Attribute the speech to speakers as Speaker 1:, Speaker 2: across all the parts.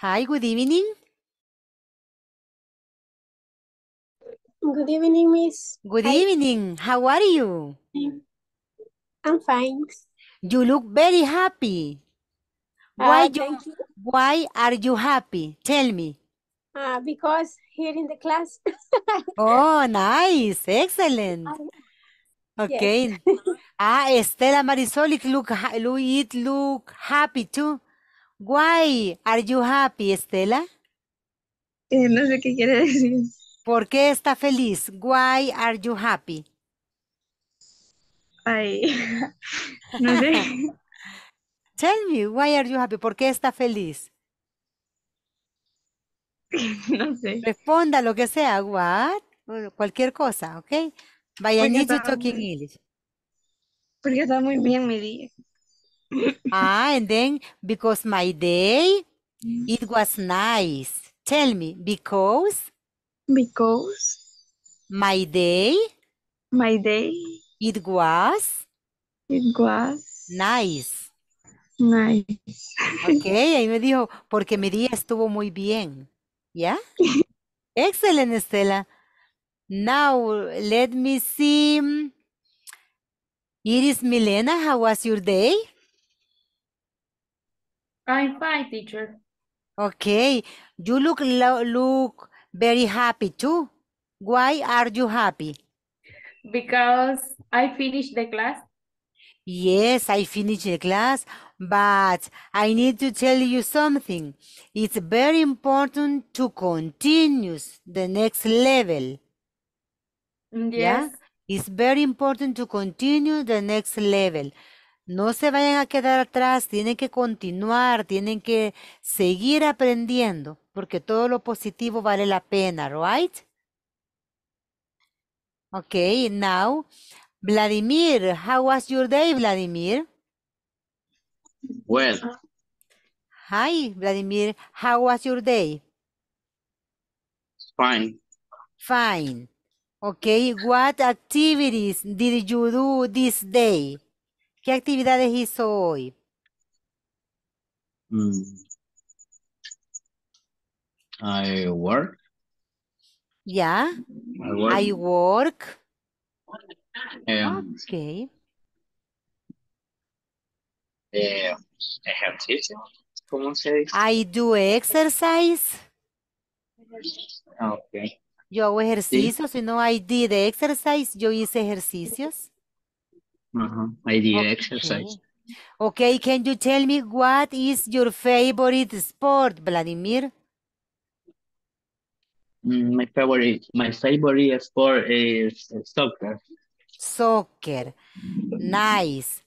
Speaker 1: Hi, good evening. Good evening, Miss. Good Hi. evening. How are you? I'm fine. You look very happy. Ah, why, uh, you, you. why are you happy? Tell me.
Speaker 2: Uh, because here in the class.
Speaker 1: oh, nice. Excellent.
Speaker 2: Ah, okay. Yes.
Speaker 1: ah, Estela Marisol, it look, it look happy too. Why are you happy, Estela? Eh, no sé qué quiere decir. ¿Por qué está feliz? Why are you happy? Ay, no sé. Tell me, why are you happy? ¿Por qué está feliz?
Speaker 3: No sé.
Speaker 1: Responda lo que sea, what? Cualquier cosa, ¿ok? Vaya, I need talking Porque está muy bien mi día ah, and then because my day, mm. it was nice. Tell me, because? Because. My day? My day. It was? It was. Nice. Nice. Ok, ahí me dijo, porque mi día estuvo muy bien. ¿Ya? Excelente, Excellent, Estela. Now, let me see. Iris Milena, how was your day? I'm fine, teacher. Okay. You look look very happy too. Why are you happy? Because I finished the class. Yes, I finished the class, but I need to tell you something. It's very important to continue the next level. Mm, yes. Yeah? It's very important to continue the next level. No se vayan a quedar atrás, tienen que continuar, tienen que seguir aprendiendo, porque todo lo positivo vale la pena, right? Okay, now, Vladimir, how was your day, Vladimir? Well. Hi, Vladimir, how was your day? Fine. Fine. Okay, what activities did you do this day? ¿Qué actividades hizo hoy?
Speaker 3: Mm. I work.
Speaker 1: Yeah. I work.
Speaker 3: I em, okay. Em, ejercicio. ¿Cómo se dice?
Speaker 1: I do exercise.
Speaker 3: Ah, okay.
Speaker 1: Yo hago ejercicio, si no I did exercise, yo hice ejercicios.
Speaker 3: Uh -huh. I did okay. exercise.
Speaker 1: Okay, can you tell me what is your favorite sport, Vladimir?
Speaker 4: Mm, my favorite, my favorite sport
Speaker 1: is soccer. Soccer, nice.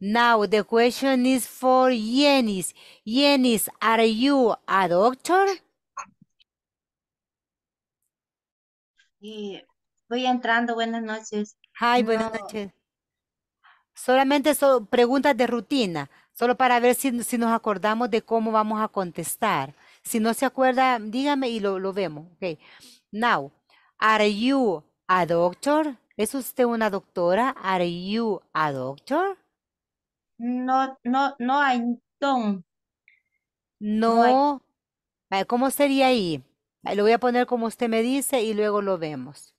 Speaker 1: Now the question is for Yenis. Yenis, are you a doctor? Sí. Voy entrando, buenas noches. Hi, buenas noches. Solamente son preguntas de rutina, solo para ver si, si, nos acordamos de cómo vamos a contestar. Si no se acuerda, dígame y lo, vemos. Okay. Now, are you a doctor? ¿Es usted una doctora? Are you a doctor? No, no, no, hay don't. No. ¿Cómo sería ahí? Lo voy a poner como usted me dice y luego lo vemos.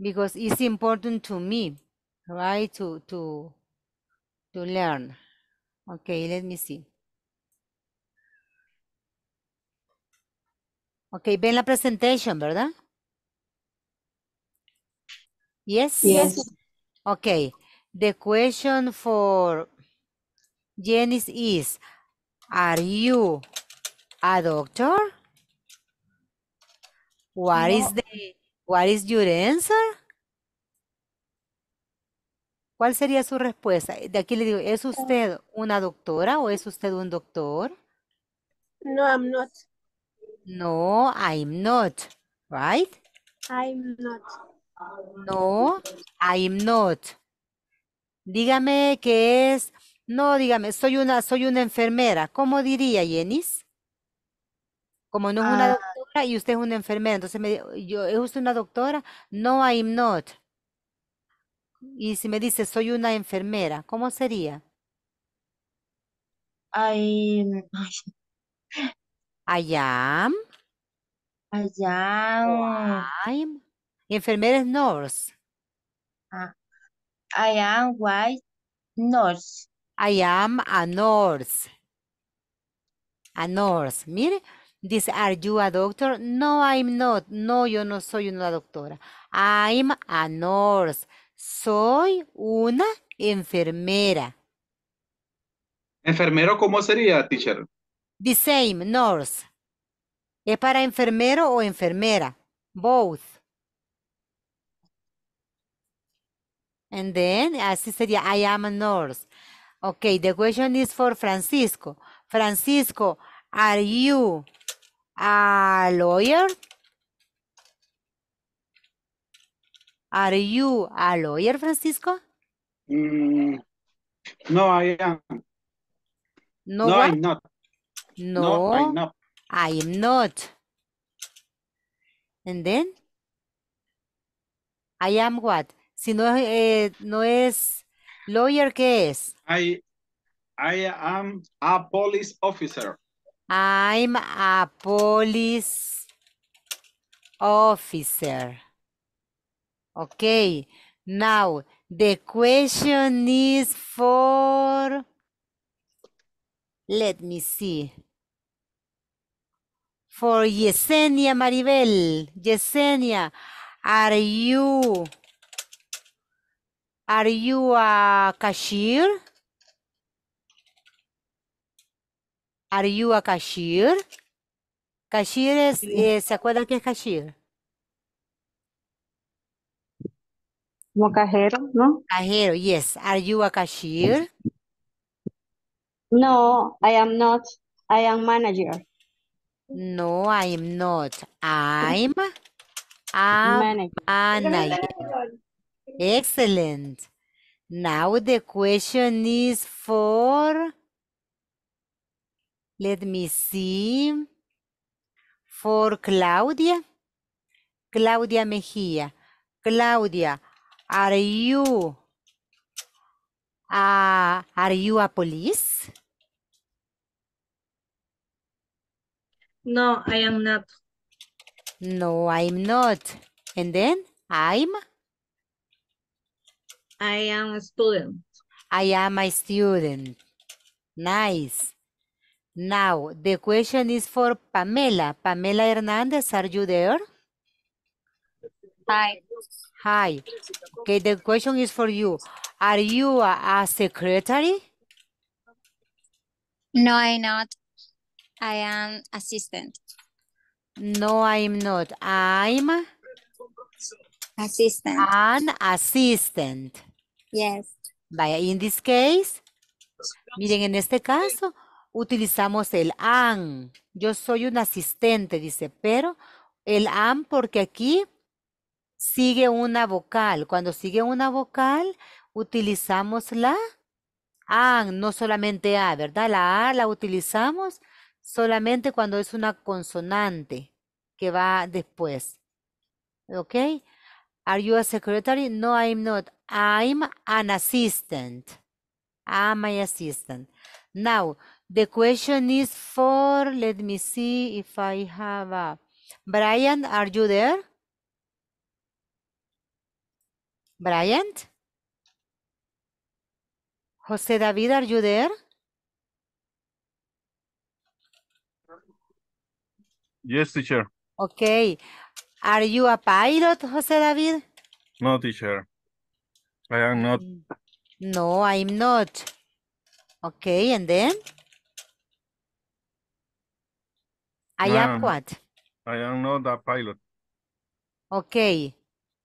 Speaker 1: because it's important to me, right? To to to learn. Okay, let me see. Okay, ven la presentation, ¿verdad? Yes? Yes. Okay. The question for Janice is, are you a doctor? What no, is ¿Cuál sería su respuesta? De aquí le digo, ¿es ah. usted una doctora o es usted un doctor? No, I'm not. No, I'm not. Right?
Speaker 2: I'm not. No,
Speaker 1: I'm not. Dígame qué es. No, dígame, soy una, soy una enfermera. ¿Cómo diría, Jenis? Como no es una ah. doctora y usted es una enfermera. Entonces me yo, ¿es usted una doctora? No, I'm not. Y si me dice, soy una enfermera, ¿cómo sería? I, I am. I am. enfermera es nurse. Ah, I am white nurse. I am a nurse. A nurse. Mire, Dice, are you a doctor? No, I'm not. No, yo no soy una doctora. I'm a nurse. Soy una enfermera. ¿Enfermero cómo sería, teacher? The same, nurse. ¿Es para enfermero o enfermera? Both. And then, así sería, I am a nurse. Okay, the question is for Francisco. Francisco, are you a lawyer? Are you a lawyer, Francisco? Mm, no, I am. No, no I'm not. No, I am not. And then? I am what? Si no, eh, no es lawyer, ¿qué es? I, I am a police officer. I'm a police officer. Okay, now the question is for, let me see, for Yesenia Maribel. Yesenia, are you, are you a cashier? Are you a cashier? Cashier es, eh, ¿se acuerdan qué es cashier? Como cajero, ¿no? Cajero, yes. Are you a cashier? No, I am not. I am manager. No, I am not. I'm a manager. Excellent. Now the question is for let me see. For Claudia. Claudia Mejia. Claudia, are you a uh, are you a police? No, I am not. No, I'm not. And then I'm? I am a student. I am a student. Nice. Now, the question is for Pamela. Pamela Hernandez, are you there? Hi. Hi. Okay, the question is for you. Are you a, secretary? No, I'm not. I am assistant. No, I'm not. I'm assistant. An assistant. Yes. Vaya, in this case, miren, en este caso, utilizamos el an. Yo soy un asistente, dice, pero el am porque aquí sigue una vocal. Cuando sigue una vocal, utilizamos la an, no solamente a, ¿verdad? La a la utilizamos solamente cuando es una consonante que va después. ¿Ok? Are you a secretary? No, I'm not. I'm an assistant. I'm my assistant. Now, The question is for, let me see if I have a, Brian, are you there? Brian? Jose David, are you there? Yes, teacher. Okay. Are you a pilot, Jose David? No, teacher. I am not. No, I'm not. Okay, and then?
Speaker 2: I am what? I am
Speaker 1: not a pilot. Okay.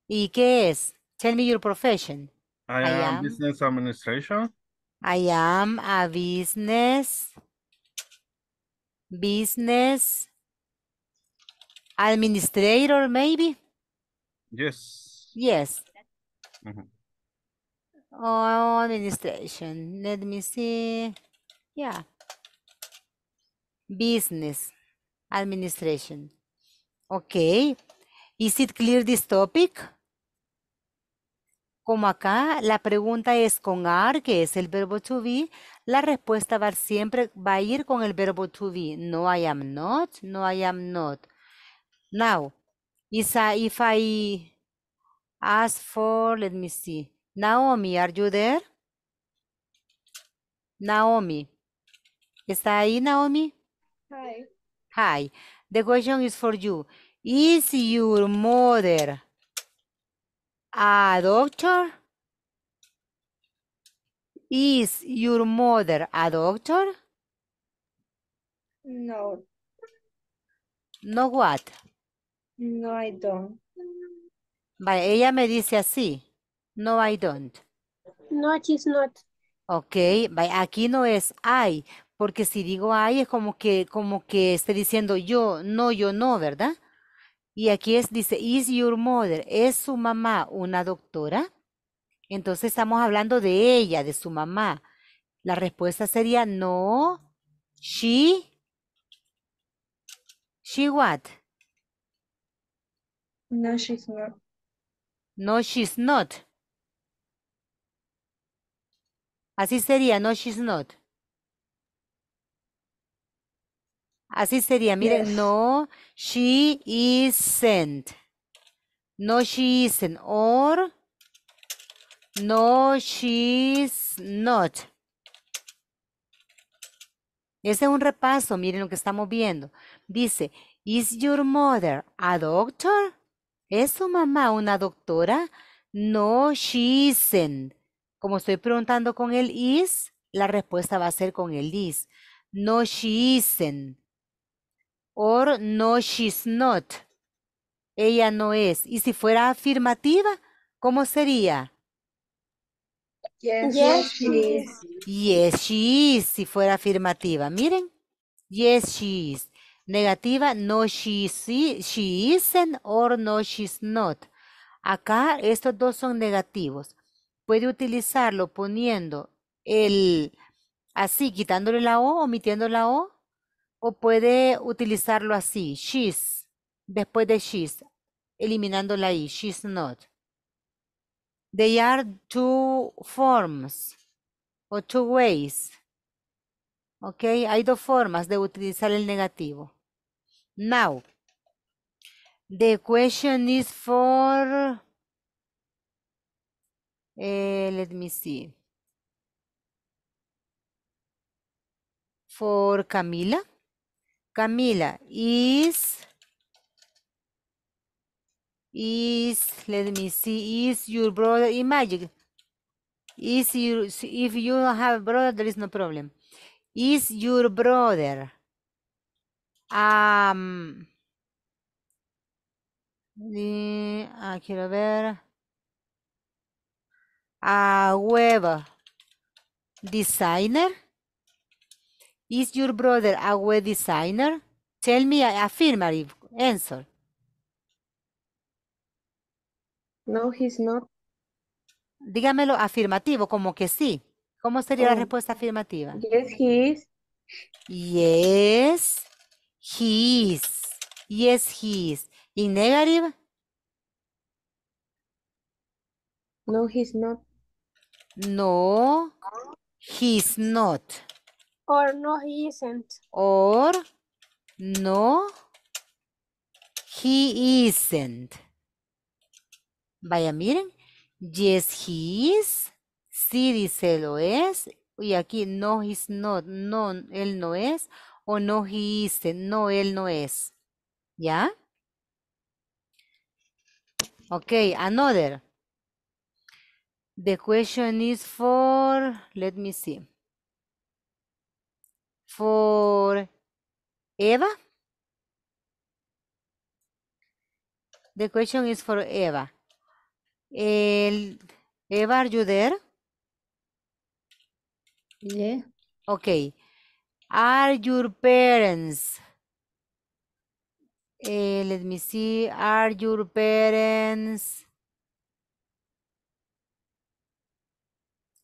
Speaker 1: ¿Y qué es? Tell me your profession. I, I am, am, business administration. I am a business business administrator maybe? Yes. Yes. Mm -hmm. Oh, administration. Let me see. Yeah. Business. administration. Okay. Is it clear this topic? Como acá, la pregunta es con ar, que es el verbo to be, la respuesta va siempre va a ir con el verbo to be. No, I am not. No, I am not. Now, is if I ask for, let me see. Naomi, are you there? Naomi. ¿Está ahí, Naomi? Hi, the question is for you. Is your mother a doctor? Is your mother a doctor? No. No what? No, I don't. Vale, ella me dice así. No, I don't. No, she's not. Ok, aquí no es I, porque si digo ay, es como que, como que esté diciendo yo, no, yo no, ¿verdad? Y aquí es, dice, is your mother, ¿es su mamá una doctora? Entonces estamos hablando de ella, de su mamá. La respuesta sería no, she, she what? No, she's not. No, she's not. Así sería, no, she's not. Así sería, miren, no, she isn't. No, she isn't. Or, no, she's not. Ese es un repaso, miren lo que estamos viendo. Dice, is your mother a doctor? ¿Es su mamá una doctora? No, she isn't. Como estoy preguntando con el is, la respuesta va a ser con el is. No, she isn't. Or no, she's not. Ella no es. Y si fuera afirmativa, ¿cómo sería?
Speaker 2: Yes, she is.
Speaker 1: Yes, she is. Si fuera afirmativa, miren. Yes, she is. Negativa, no, she, is. she isn't or no, she's not. Acá estos dos son negativos. Puede utilizarlo poniendo el así, quitándole la O, omitiendo la O, o puede utilizarlo así, she's, después de she's, eliminando la i, she's not. There are two forms or two ways. ¿Ok? Hay dos formas de utilizar el negativo. Now, the question is for... Eh, let me see. For Camila. Camila is is let me see is your brother in magic is your if you have a brother there is no problem is your brother um ah, quiero ver a web designer Is your brother a web designer? Tell me a affirmative answer. No, he's not. Dígamelo afirmativo, como que sí. ¿Cómo sería la oh. respuesta afirmativa? Yes, he is. Yes, he is. Yes, he is. In negative? No, he's not. No, he's not. Or no, he isn't. Or no, he isn't. Vaya, miren. Yes, he is. Sí, dice, lo es. Y aquí, no, he's not. No, él no es. O no, he isn't. No, él no es. ¿Ya? Okay, another. The question is for, let me see for Eva? The question is for Eva. Eva, are you there? Yeah. Okay. Are your parents? Eh, let me see. Are your parents?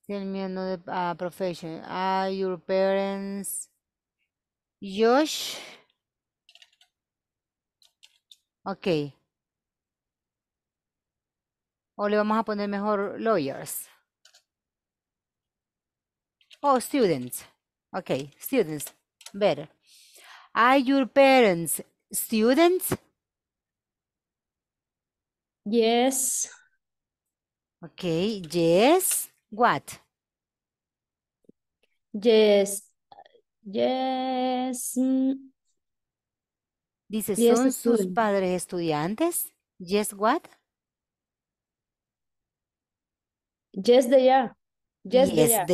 Speaker 1: Tell me another uh, profession. Are your parents? Josh. Ok. O le vamos a poner mejor lawyers. Oh, students. Ok, students. Better. Are your parents students? Yes. Okay, yes. What? Yes, Yes. Dice, ¿son sus padres estudiantes? Yes, what? Yes, they are. Yes, they, are.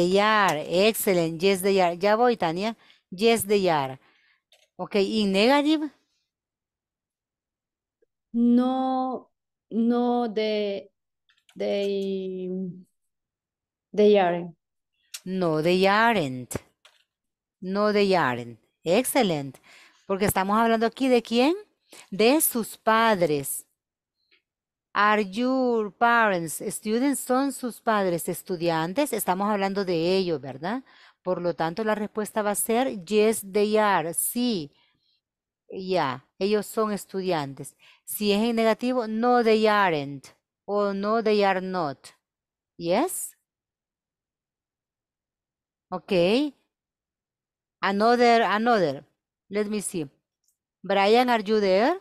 Speaker 1: they, Excellent. Yes, they are. Ya voy, Tania. Yes, they are. Okay, in negative? No, no, they, they aren't. No, they aren't no they aren't. Excelente. Porque estamos hablando aquí de quién? De sus padres. Are your parents students? Son sus padres estudiantes. Estamos hablando de ellos, ¿verdad? Por lo tanto, la respuesta va a ser yes, they are. Sí. Ya, ellos son estudiantes. Si es en negativo, no, they aren't. O no, they are not. Yes? Ok. Another, another. Let me see. Brian, are you there?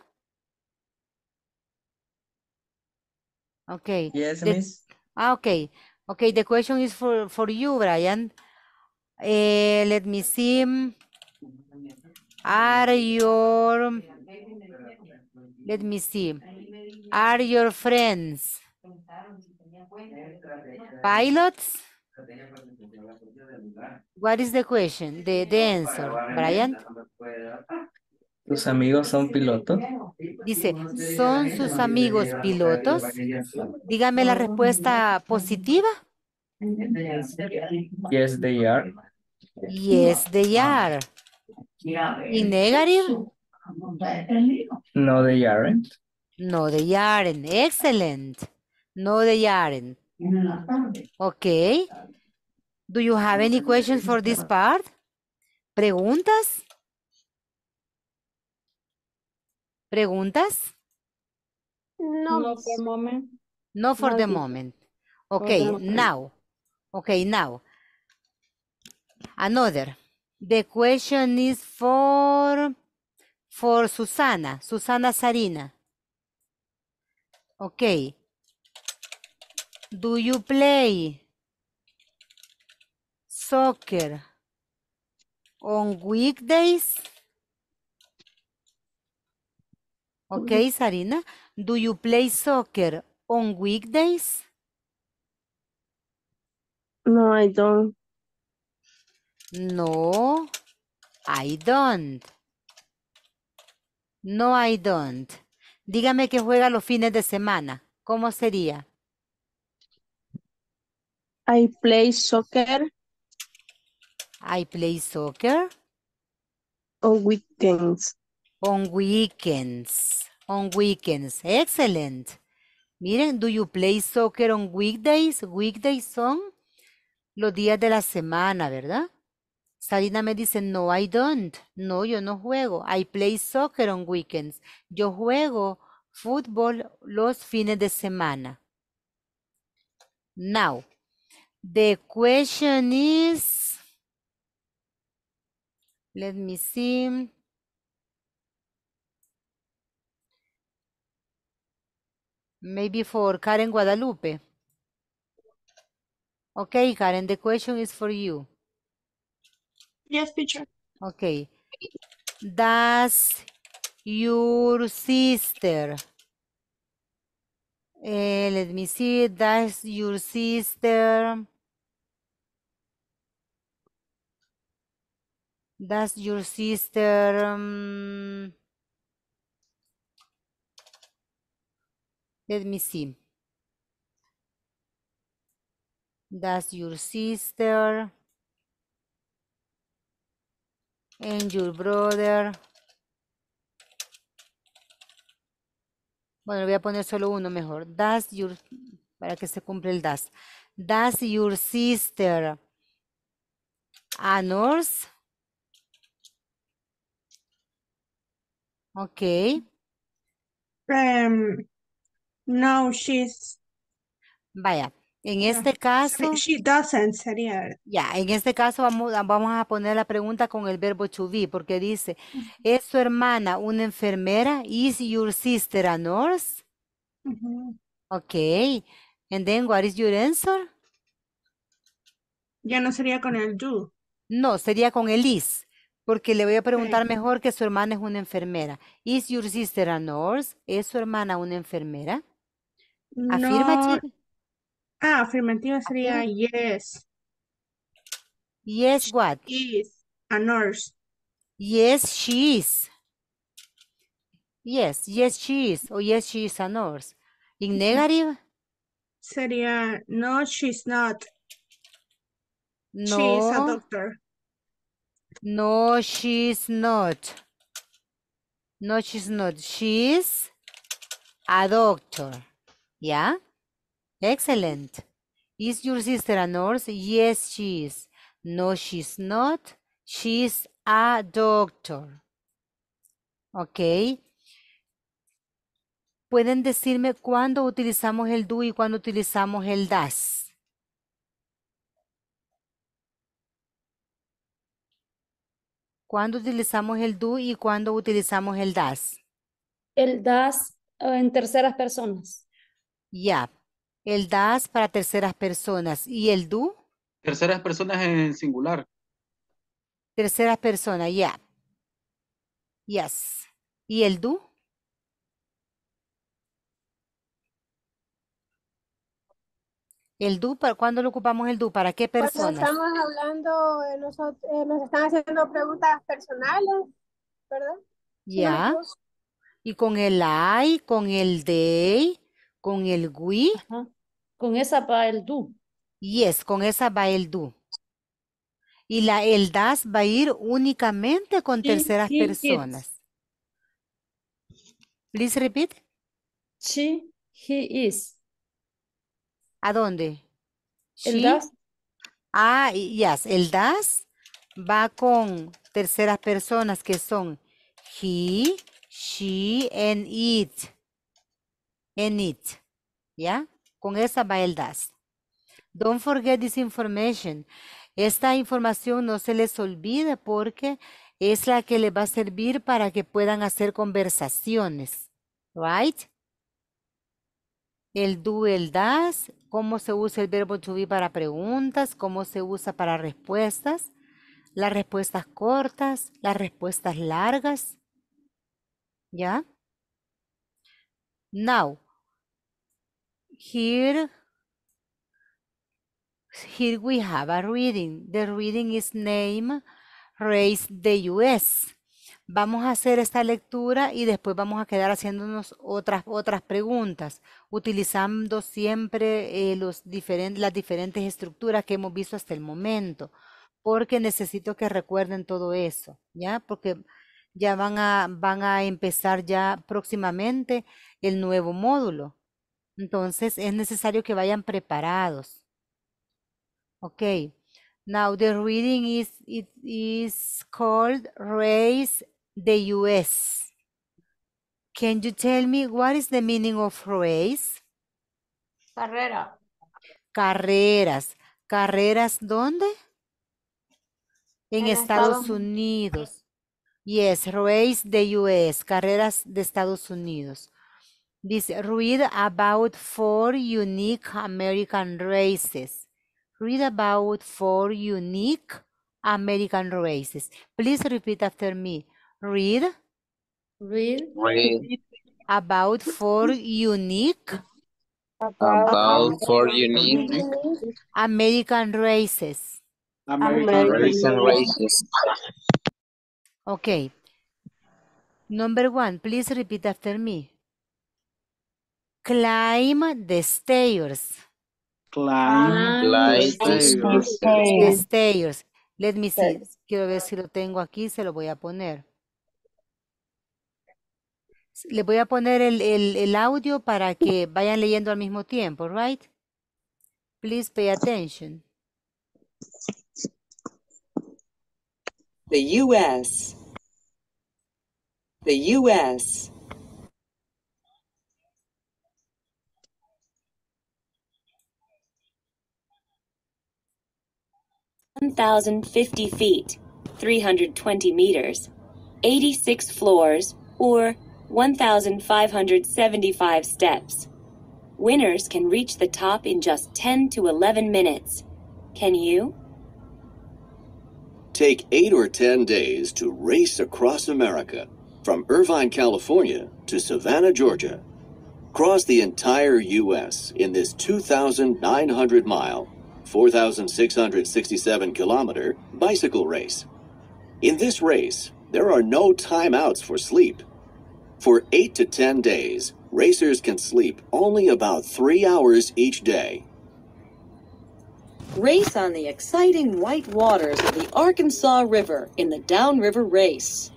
Speaker 1: Okay. Yes, the, miss. Ah, okay. Okay, the question is for, for you, Brian. Uh, let me see. Are your, let me see, are your friends pilots? What is the question? The, the answer, Brian.
Speaker 4: Tus amigos son pilotos?
Speaker 1: Dice, ¿son sus amigos pilotos? Dígame la respuesta positiva. Yes, they are. Yes, they are. ¿Y negative? No, they aren't. No, they aren't. Excellent. No, they aren't. Ok. Do you have any questions for this part? ¿Preguntas? ¿Preguntas? No. No for the moment. No for the moment. Okay, now. Okay, now. Another. The question is for for Susana, Susana Sarina. Okay. Do you play soccer on weekdays? Okay, Sarina. Do you play soccer on weekdays? No, I don't. No, I don't. No, I don't. Dígame que juega los fines de semana. ¿Cómo sería? I play soccer I play soccer. On weekends. On weekends. On weekends. Excellent. Miren, do you play soccer on weekdays? Weekdays son los días de la semana, ¿verdad? Sarina me dice, no, I don't. No, yo no juego. I play soccer on weekends. Yo juego fútbol los fines de semana. Now, the question is, Let me see. Maybe for Karen Guadalupe. Okay, Karen, the question is for you. Yes, teacher. Okay. Does your sister, uh, let me see, does your sister Does your sister um, Let me see. Does your sister and your brother Bueno, voy a poner solo uno mejor. Does your para que se cumple el das. Does your sister a ah, Ok, em, no, she's. Vaya, en este caso. She doesn't sería. Ya, en este caso vamos, vamos a poner la pregunta con el verbo to be, porque dice: ¿Es su hermana una enfermera? ¿Is your sister a nurse? Ok. And then what is your answer? Ya no sería con el do. No, sería con el is porque le voy a preguntar mejor que su hermana es una enfermera. ¿Is your sister a nurse? ¿Es su hermana una enfermera? Afirma, Ah, afirmativa sería yes. Yes, what? is a nurse. Yes, she is. Yes, yes, she is. O yes, she is a nurse. In negative? Sería, no, she's not. No. She is a doctor. No, she's not. No, she's not. She's a doctor. ¿Ya? Excellent. Is your sister a nurse? Yes, she is. No, she's not. She's a doctor. Ok. Pueden decirme cuándo utilizamos el do y cuándo utilizamos el das. ¿Cuándo utilizamos el do y cuándo utilizamos el das? El das eh, en terceras personas. Ya. El das para terceras personas. ¿Y el do?
Speaker 3: Terceras personas en singular.
Speaker 1: Terceras personas, ya. Yes. ¿Y el do? ¿El do? ¿Cuándo lo ocupamos el do? ¿Para qué personas? estamos hablando, eh, eh, nos están haciendo preguntas personales, ¿verdad? Ya. Y con el I, con el they, con el we. Con esa va el do. Yes, con esa va el do. Y la el das va a ir únicamente con terceras personas. Please repeat. She, he is. ¿A dónde? El das. Ah, yes, el das va con terceras personas que son he, she, and it. And it. ¿Ya? Con esa va el das. Don't forget this information. Esta información no se les olvide porque es la que les va a servir para que puedan hacer conversaciones. Right? El do, el das cómo se usa el verbo to be para preguntas, cómo se usa para respuestas, las respuestas cortas, las respuestas largas. ¿Ya? Now, here, here we have a reading. The reading is name Raise the US. Vamos a hacer esta lectura y después vamos a quedar haciéndonos otras, otras preguntas, utilizando siempre eh, los las diferentes estructuras que hemos visto hasta el momento, porque necesito que recuerden todo eso, ¿ya? Porque ya van a, van a empezar ya próximamente el nuevo módulo. Entonces es necesario que vayan preparados. Ok. Now the reading is, it is called Raise the US. Can you tell me what is the meaning of race? Carrera. Carreras. ¿Carreras dónde? En, Estados, Unidos. Yes, race de US. Carreras de Estados Unidos. Dice, read about four unique American races. Read about four unique American races. Please repeat after me read, read, read. about four unique about, four unique American races.
Speaker 3: American, races.
Speaker 1: Okay. Number one, please repeat after me. Climb the stairs. Climb, the stairs. Let me see. Quiero ver si lo tengo aquí, se lo voy a poner. Le voy a poner el, el, audio para que vayan leyendo al mismo tiempo, right? Please pay attention.
Speaker 3: The U.S. The U.S.
Speaker 2: One thousand fifty feet, 320 meters, eighty six floors, or 1,575 steps. Winners can reach the top in just 10 to 11
Speaker 3: minutes. Can you? Take 8 or 10 days to race across America from Irvine, California to Savannah, Georgia. Cross the entire U.S. in this 2,900 mile, 4,667 kilometer bicycle race. In this race, there are no timeouts for sleep for 8 to 10 days, racers can sleep only about 3 hours each day.
Speaker 1: Race on the exciting white waters of the Arkansas River in the Downriver Race.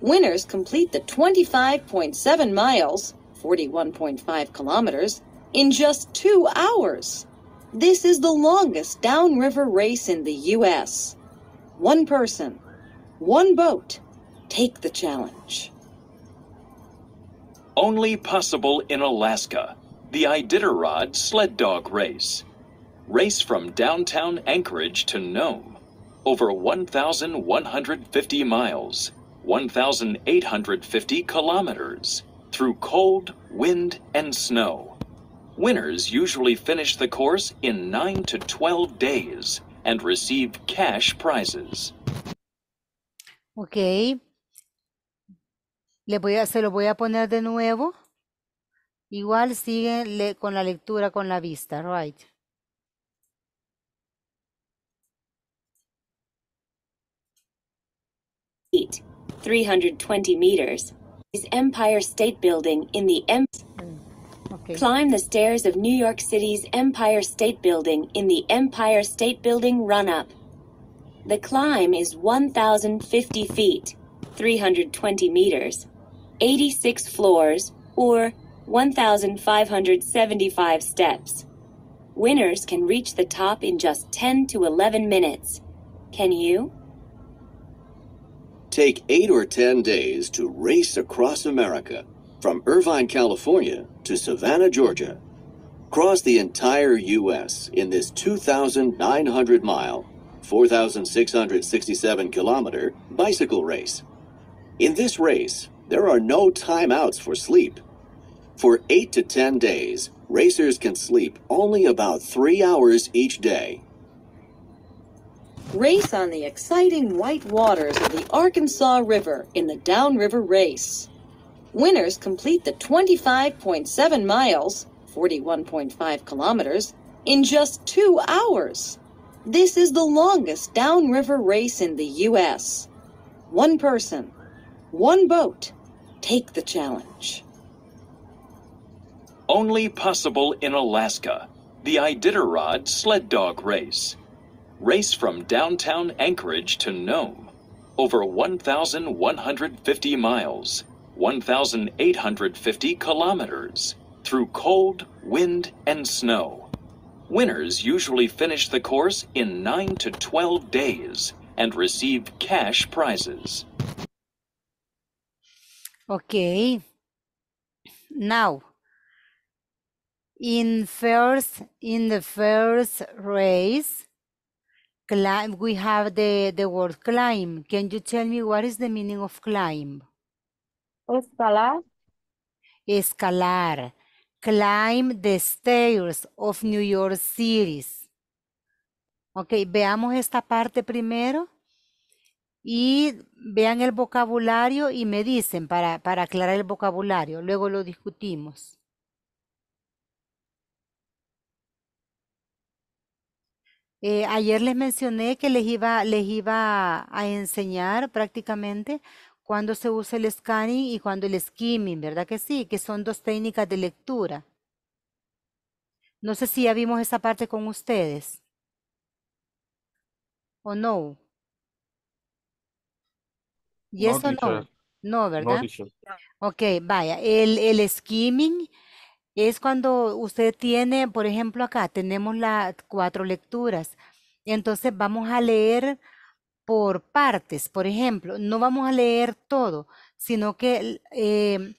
Speaker 1: Winners complete the 25.7 miles, 41.5 kilometers, in just two hours. This is the longest downriver race in the U.S. One person, one boat, take the challenge
Speaker 4: only possible in Alaska, the Iditarod sled dog race. Race from downtown Anchorage to Nome, over 1,150 miles, 1,850 kilometers, through cold, wind, and snow. Winners usually finish the course in 9 to 12 days and receive cash prizes.
Speaker 1: Okay, Le voy a, se lo voy a poner de nuevo. Igual sigue con la lectura con la vista, right?
Speaker 2: 320 meters, is Empire State Building in the em, mm, Climb the stairs of New York City's Empire State Building in the Empire State Building run up. The climb is 1,050 feet, 320 meters. 86 floors, or 1,575 steps. Winners can reach the top in just 10 to 11 minutes. Can you?
Speaker 3: Take 8 or 10 days to race across America from Irvine, California to Savannah, Georgia. Cross the entire U.S. in this 2,900 mile, 4,667 kilometer bicycle race. In this race, there are no timeouts for sleep. For 8 to 10 days, racers can sleep only about 3 hours each day.
Speaker 1: Race on the exciting white waters of the Arkansas River in the Downriver Race. Winners complete the 25.7 miles, 41.5 kilometers, in just 2 hours. This is the longest downriver race in the U.S. One person, one boat. Take the challenge.
Speaker 4: Only possible in Alaska. The Iditarod Sled Dog Race. Race from downtown Anchorage to Nome. Over 1,150 miles. 1,850 kilometers through cold, wind, and snow. Winners usually finish the course in 9 to 12 days and receive cash prizes.
Speaker 1: Okay. Now, in first in the first race, climb, we have the the word climb. Can you tell me what is the meaning of climb? Escalar. Escalar. Climb the stairs of New York City. Ok, veamos esta parte primero y vean el vocabulario y me dicen para, aclarar el vocabulario. Luego lo discutimos. Eh, ayer les mencioné que les iba, les iba a enseñar prácticamente cuando se usa el scanning y cuando el skimming, ¿verdad que sí? Que son dos técnicas de lectura. No sé si ya vimos esa parte con ustedes. ¿O no? Y eso no, no, ¿verdad? ok, vaya, el, skimming es cuando usted tiene, por ejemplo, acá tenemos las cuatro lecturas. Entonces vamos a leer por partes, por ejemplo, no vamos a leer todo, sino que eh,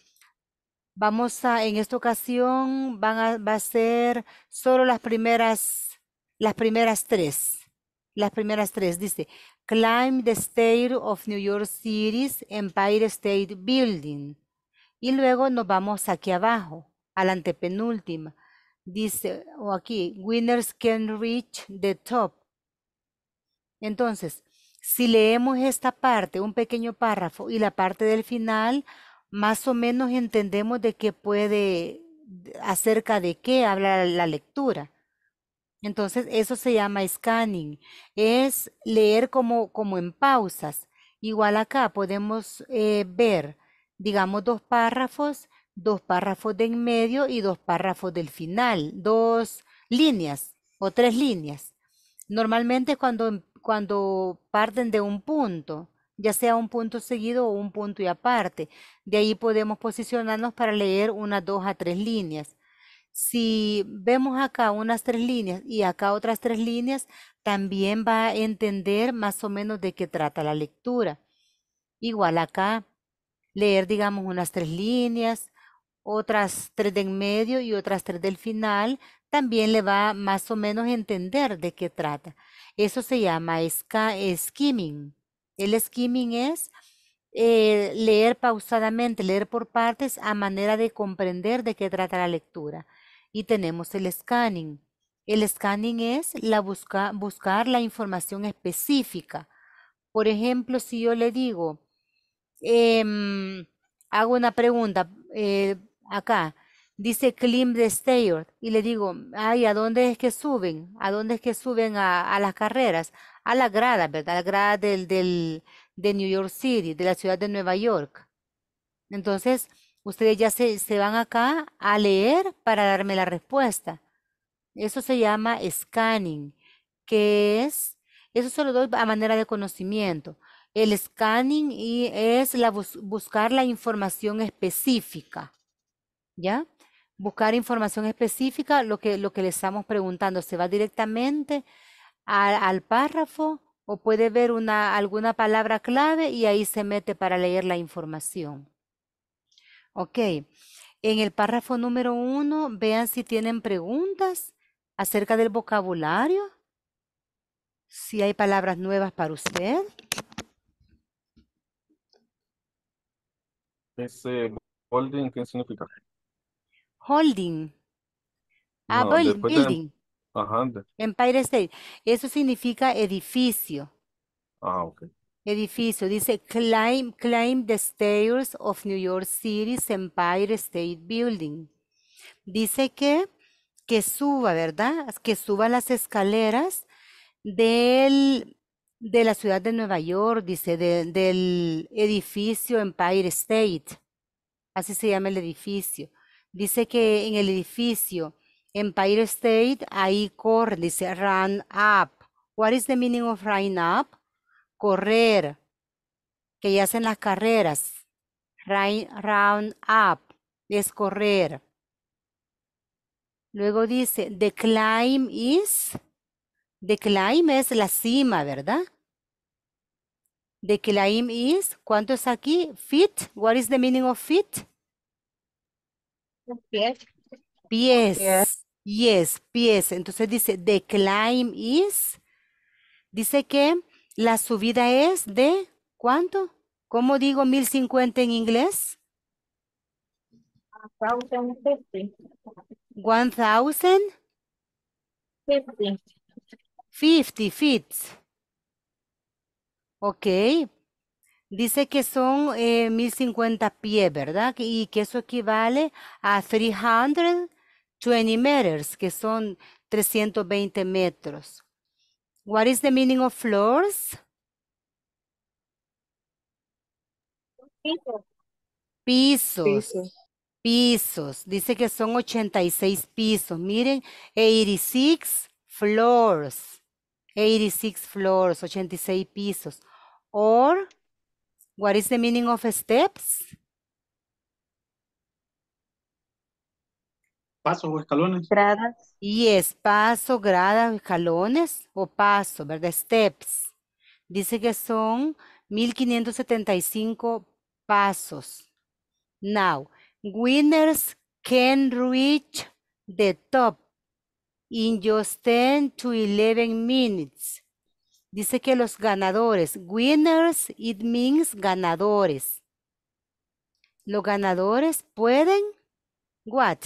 Speaker 1: vamos a, en esta ocasión van a, va a ser solo las primeras, las primeras tres, las primeras tres, dice, Climb the Stair of New York City's Empire State Building. Y luego nos vamos aquí abajo, a la antepenúltima. Dice, o aquí, winners can reach the top. Entonces, si leemos esta parte, un pequeño párrafo, y la parte del final, más o menos entendemos de qué puede, acerca de qué habla la lectura. Entonces, eso se llama scanning, es leer como, como en pausas. Igual acá podemos eh, ver, digamos, dos párrafos, dos párrafos de en medio y dos párrafos del final, dos líneas o tres líneas. Normalmente cuando, cuando parten de un punto, ya sea un punto seguido o un punto y aparte. De ahí podemos posicionarnos para leer unas dos a tres líneas. Si vemos acá unas tres líneas y acá otras tres líneas, también va a entender más o menos de qué trata la lectura. Igual acá, leer digamos unas tres líneas, otras tres del medio y otras tres del final, también le va más o menos entender de qué trata. Eso se llama skimming. El skimming es eh, leer pausadamente, leer por partes a manera de comprender de qué trata la lectura. Y tenemos el scanning. El scanning es la busca, buscar la información específica. Por ejemplo, si yo le digo, em, hago una pregunta eh, acá, dice climb de Steyr, y le digo, ay, ¿a dónde es que suben? ¿A dónde es que suben a, las carreras? A la grada, ¿verdad? A la grada de New York City, de la ciudad de Nueva York. Entonces, Ustedes ya se, van acá a leer para darme la respuesta. Eso se llama scanning, que es, eso solo lo doy a manera de conocimiento. El scanning y es la buscar la información específica, ¿ya? Buscar información específica, lo que, lo que le estamos preguntando, ¿se va directamente al párrafo o puede ver una, alguna palabra clave y ahí se mete para leer la información? Ok, en el párrafo número uno, vean si tienen preguntas acerca del vocabulario, si hay palabras nuevas para usted.
Speaker 4: Es holding, ¿qué significa?
Speaker 1: Holding. Ah, building. Ajá. Empire State. Eso significa edificio. Ah, ok edificio. Dice, climb, climb the stairs of New York City's Empire State Building. Dice que, que suba, ¿verdad? Que suba las escaleras de la ciudad de Nueva York, dice, del edificio Empire State. Así se llama el edificio. Dice que en el edificio Empire State, ahí corre, dice, run up. What is the meaning of run up? correr, que ya hacen las carreras. Round up es correr. Luego dice, the climb is, the climb es la cima, ¿verdad? The climb is, ¿cuánto es aquí? Fit. what is the meaning of feet? Pies. Pies. Yes. yes, pies. Entonces dice, the climb is, dice que la subida es de ¿cuánto? ¿Cómo digo 1050 en inglés? 1050. 1000 50. 50 feet. Ok. Dice que son eh, 1050 pies, ¿verdad? Y que eso equivale a 320 meters, que son 320 metros. What is the meaning of floors? Pisos. Pisos. Pisos. Dice que son 86 pisos. Miren, 86 floors. 86 floors, 86 pisos. Or, what is the meaning of steps? pasos o escalones. Gradas. Y es paso, gradas, escalones o paso, ¿verdad? Steps. Dice que son 1575 pasos. Now, winners can reach the top in just 10 to 11 minutes. Dice que los ganadores, winners, it means ganadores. Los ganadores pueden, what?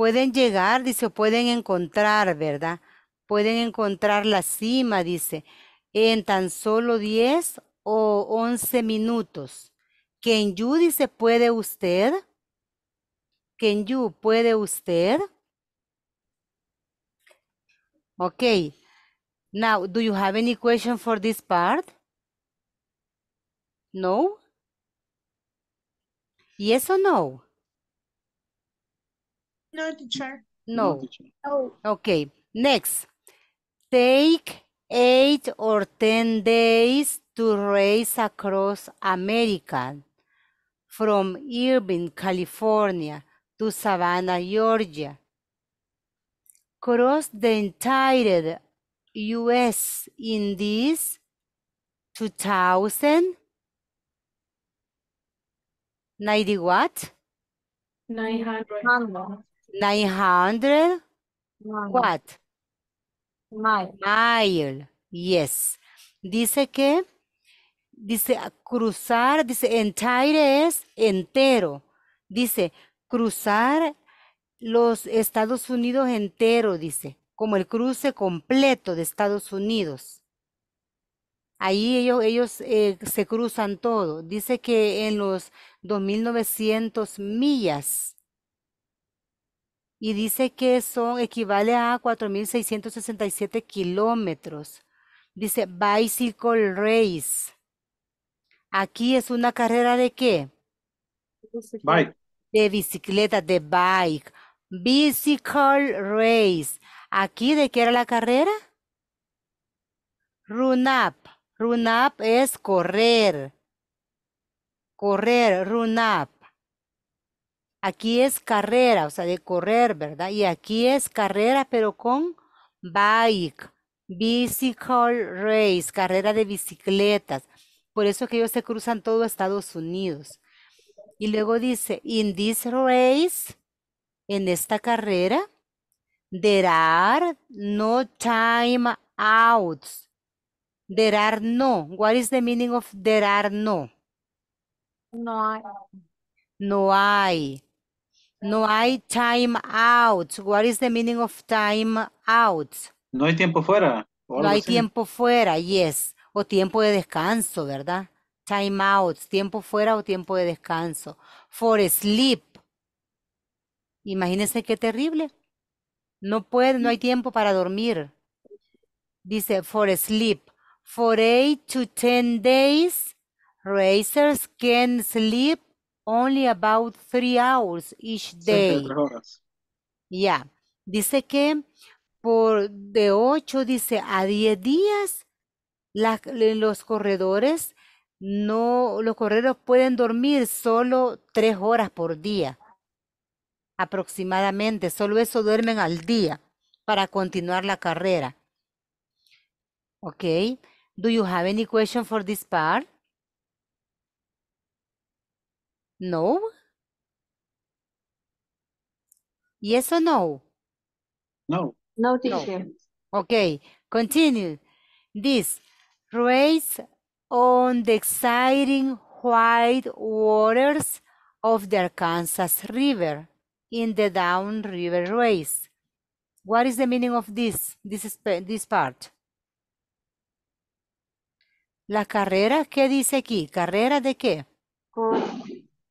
Speaker 1: pueden llegar, dice, o pueden encontrar, ¿verdad? Pueden encontrar la cima, dice, en tan solo 10 o 11 minutos. Can you, dice, puede usted. Can you, puede usted. OK. Now, do you have any question for this part? No? Yes or no? No, teacher. No. Oh. Okay. Next. Take eight or 10 days to race across America from Irvine, California to Savannah, Georgia. Cross the entire U.S. in this 2000 90 what? 900. 900 what? Mile. Mile. Yes. Dice que, dice cruzar, dice entire es entero. Dice cruzar los Estados Unidos entero, dice, como el cruce completo de Estados Unidos. Ahí ellos, eh, se cruzan todo. Dice que en los 2.900 millas y dice que son, equivale a 4.667 kilómetros. Dice bicycle race. Aquí es una carrera de qué? Bike. De bicicleta, de bike. Bicycle race. ¿Aquí de qué era la carrera? Run up. Run up es correr. Correr, run up. Aquí es carrera, o sea, de correr, ¿verdad? Y aquí es carrera, pero con bike, bicycle race, carrera de bicicletas. Por eso que ellos se cruzan todo Estados Unidos. Y luego dice, in this race, en esta carrera, there are no time outs. There are no. What is the meaning of there are no? No hay. No hay. No hay time out. What is the meaning of time out? No hay tiempo fuera. No hay tiempo fuera, yes. O tiempo de descanso, ¿verdad? Time out, tiempo fuera o tiempo de descanso. For sleep. Imagínense qué terrible. No puede, no hay tiempo para dormir. Dice for sleep. For eight to ten days, racers can sleep only about three hours each day. Horas. Yeah. Dice que por de ocho, dice a diez días los corredores no los corredores pueden dormir solo tres horas por día. Aproximadamente, solo eso duermen al día para continuar la carrera. Ok. Do you have any question for this part? No? Yes or no? No. No, teacher. Okay, continue. This race on the exciting white waters of the Arkansas River in the Down River Race. What is the meaning of this, this, this part? La carrera, ¿qué dice aquí? ¿Carrera de qué?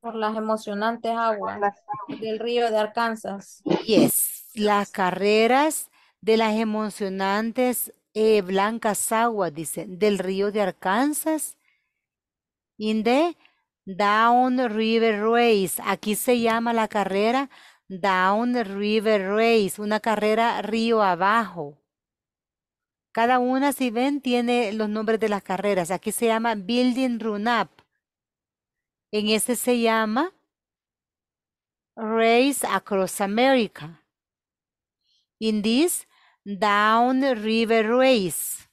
Speaker 1: Por las emocionantes aguas del río de Arkansas. Yes, las carreras de las emocionantes eh, blancas aguas, dice, del río de Arkansas. In the Down River Race. Aquí se llama la carrera Down River Race, una carrera río abajo. Cada una, si ven, tiene los nombres de las carreras. Aquí se llama Building Run Up. En este se llama Race Across America. In this, Down River Race.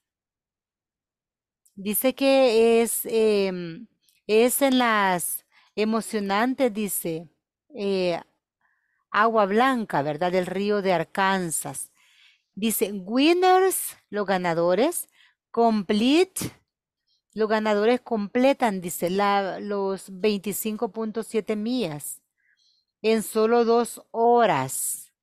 Speaker 1: Dice que es, em, es en las emocionantes, dice, eh, agua blanca, ¿verdad? Del río de Arkansas. Dice, winners, los ganadores, complete los ganadores completan, dice, los 25.7 millas en solo dos horas.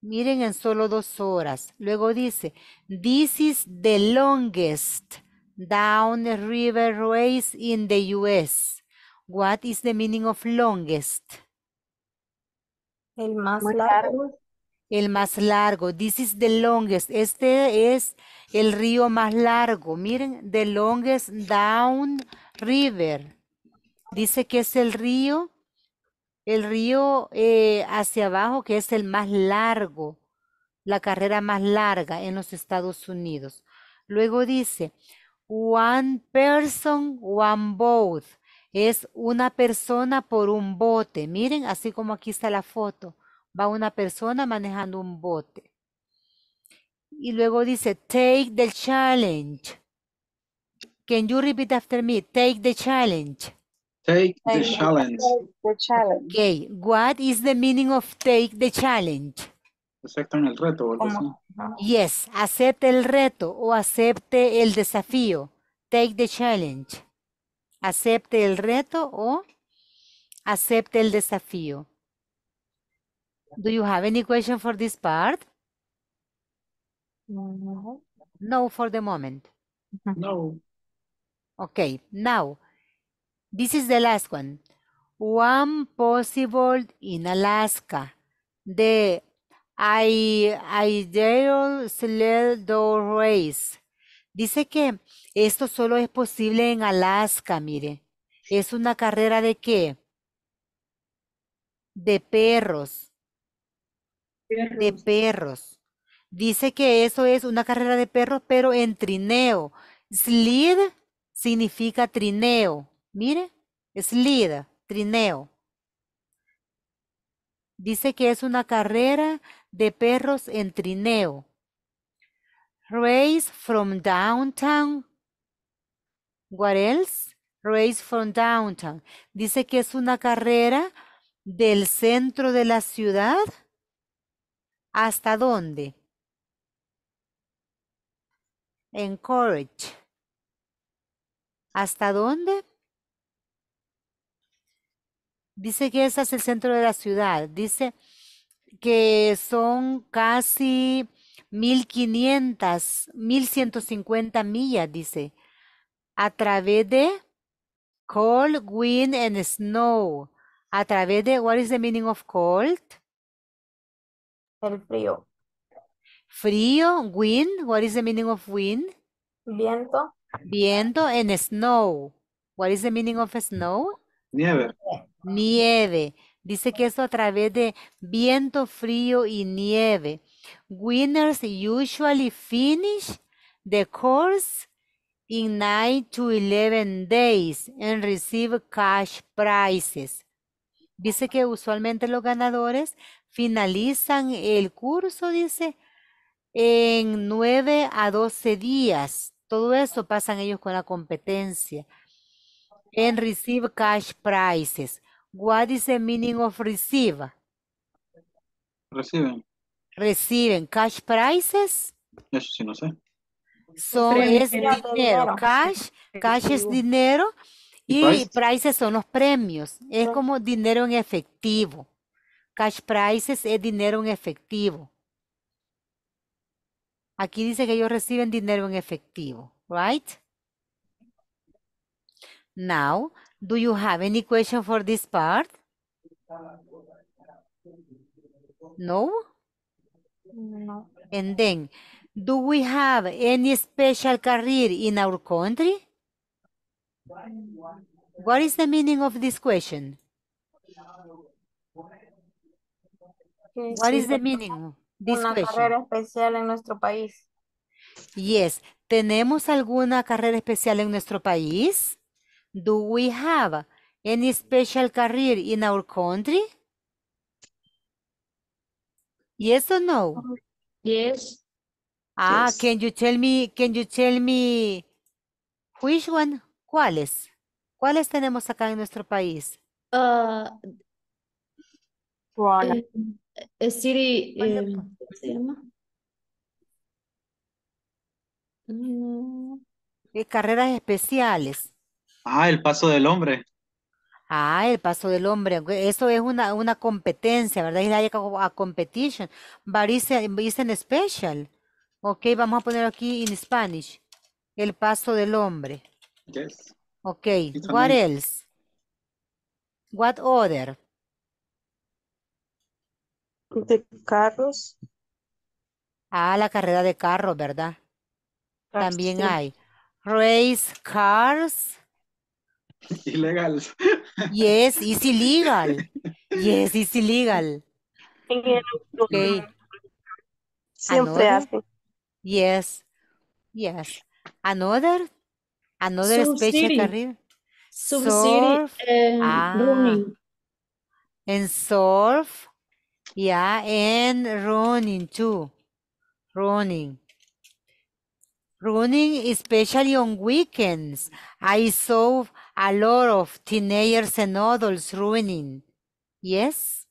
Speaker 1: Miren, en solo dos horas. Luego dice, this is the longest down river race in the U.S. What is the meaning of longest?
Speaker 2: El más, largo
Speaker 1: el más largo. This is the longest. Este es el río más largo. Miren, the longest down river. Dice que es el río, el río eh, hacia abajo que es el más largo, la carrera más larga en los Estados Unidos. Luego dice, one person, one boat. Es una persona por un bote. Miren, así como aquí está la foto va una persona manejando un bote. Y luego dice, take the challenge. Can you repeat after me? Take the challenge. Take the challenge. the challenge. Okay, what is the meaning of take the challenge? Aceptan el reto. Yes, acepte el reto o acepte el desafío. Take the challenge. Acepte el reto o acepte el desafío. Do you have any question for this part? No. No for the moment. No. Okay, now, this is the last one. One possible in Alaska. The ideal the race. Dice que esto solo es posible en Alaska, mire. Es una carrera de qué? De perros de perros. Dice que eso es una carrera de perros, pero en trineo. Slid significa trineo. Mire, slid, trineo. Dice que es una carrera de perros en trineo. Race from downtown. What else? Race from downtown. Dice que es una carrera del centro de la ciudad ¿Hasta dónde? Encourage. ¿Hasta dónde? Dice que ese es el centro de la ciudad. Dice que son casi 1500, 1150 millas, dice, a través de cold, wind and snow. A través de, what is the meaning of cold? El frío. Frío, wind. What is the meaning of wind? Viento. Viento and snow. What is the meaning of snow? Nieve. Nieve. Dice que esto a través de viento, frío y nieve. Winners usually finish the course in 9 to eleven days and receive cash prizes. Dice que usualmente los ganadores finalizan el curso, dice, en nueve a doce días. Todo eso pasan ellos con la competencia. En receive cash prizes. What is the meaning of receive? Reciben. Reciben. Cash prizes.
Speaker 4: Eso sí, no sé.
Speaker 1: Son, es dinero. Cash, cash es dinero. Y, prices son los premios, es ah. como dinero en efectivo. Cash prices es dinero en efectivo. Aquí dice que ellos reciben dinero en efectivo, right? Now, do you have any question for this part? No? No. And then, do we have any special career in our country? What is the meaning of this question? What is the meaning? This una question? carrera especial en nuestro país. Yes. ¿Tenemos alguna carrera especial en nuestro país? Do we have any special career in our country? Yes or no? Yes. Ah, yes. can you tell me, can you tell me which one? ¿Cuáles? ¿Cuáles tenemos acá en nuestro país? Uh, carreras especiales. Ah, el paso del hombre. Ah, el paso del hombre. Eso es una, una competencia, ¿verdad? Es la a, a competition. But it's, special. Ok, vamos a poner aquí en Spanish. El paso del hombre. Yes. Okay, what else? What other? carros. Ah, la carrera de carro, ¿verdad? También hay. Race cars. Ilegal. Yes, it's illegal. Yes, it's illegal.
Speaker 3: okay. Siempre hace.
Speaker 1: Yes, yes. Another? Another Sub special city. career? Sub surf, city and ah, running. And surf. Yeah, and running too. Running. Running, especially on weekends. I saw a lot of teenagers and adults running. Yes?